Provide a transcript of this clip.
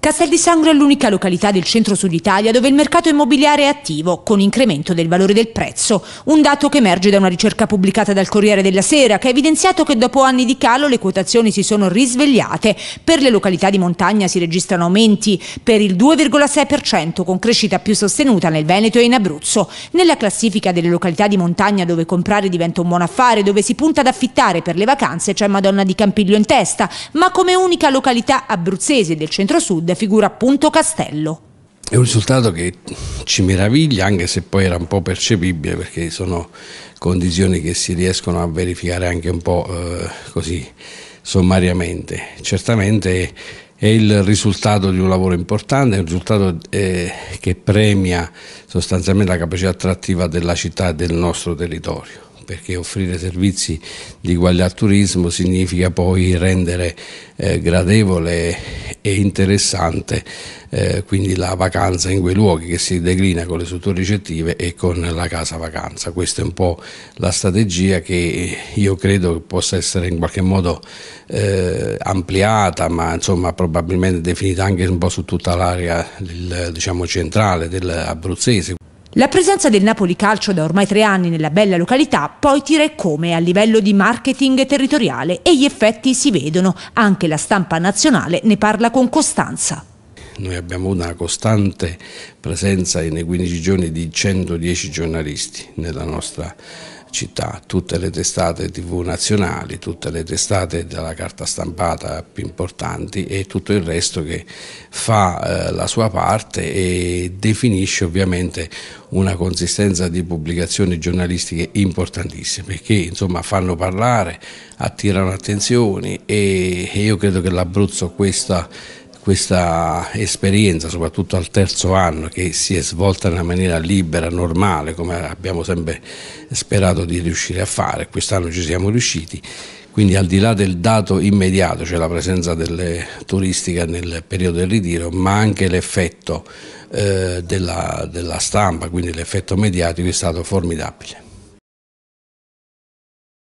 Castel di Sangro è l'unica località del centro-sud Italia dove il mercato immobiliare è attivo, con incremento del valore del prezzo, un dato che emerge da una ricerca pubblicata dal Corriere della Sera, che ha evidenziato che dopo anni di calo le quotazioni si sono risvegliate, per le località di montagna si registrano aumenti per il 2,6%, con crescita più sostenuta nel Veneto e in Abruzzo. Nella classifica delle località di montagna dove comprare diventa un buon affare, dove si punta ad affittare per le vacanze c'è Madonna di Campiglio in testa, ma come unica località abruzzese del centro-sud Sud, figura appunto Castello. È un risultato che ci meraviglia, anche se poi era un po' percepibile, perché sono condizioni che si riescono a verificare anche un po' eh, così sommariamente. Certamente è il risultato di un lavoro importante, è un risultato eh, che premia sostanzialmente la capacità attrattiva della città e del nostro territorio perché offrire servizi di qualità al turismo significa poi rendere eh, gradevole e interessante, eh, quindi la vacanza in quei luoghi che si declina con le strutture ricettive e con la casa vacanza. Questa è un po' la strategia che io credo possa essere in qualche modo eh, ampliata, ma insomma probabilmente definita anche un po' su tutta l'area diciamo, centrale dell'abruzzese. La presenza del Napoli Calcio da ormai tre anni nella bella località poi tira e come a livello di marketing territoriale e gli effetti si vedono, anche la stampa nazionale ne parla con costanza. Noi abbiamo una costante presenza nei 15 giorni di 110 giornalisti nella nostra città città, tutte le testate tv nazionali, tutte le testate della carta stampata più importanti e tutto il resto che fa eh, la sua parte e definisce ovviamente una consistenza di pubblicazioni giornalistiche importantissime perché insomma fanno parlare, attirano attenzioni e, e io credo che l'Abruzzo questa questa esperienza, soprattutto al terzo anno, che si è svolta in una maniera libera, normale, come abbiamo sempre sperato di riuscire a fare, quest'anno ci siamo riusciti, quindi al di là del dato immediato, cioè la presenza delle turistiche nel periodo del ritiro, ma anche l'effetto eh, della, della stampa, quindi l'effetto mediatico è stato formidabile.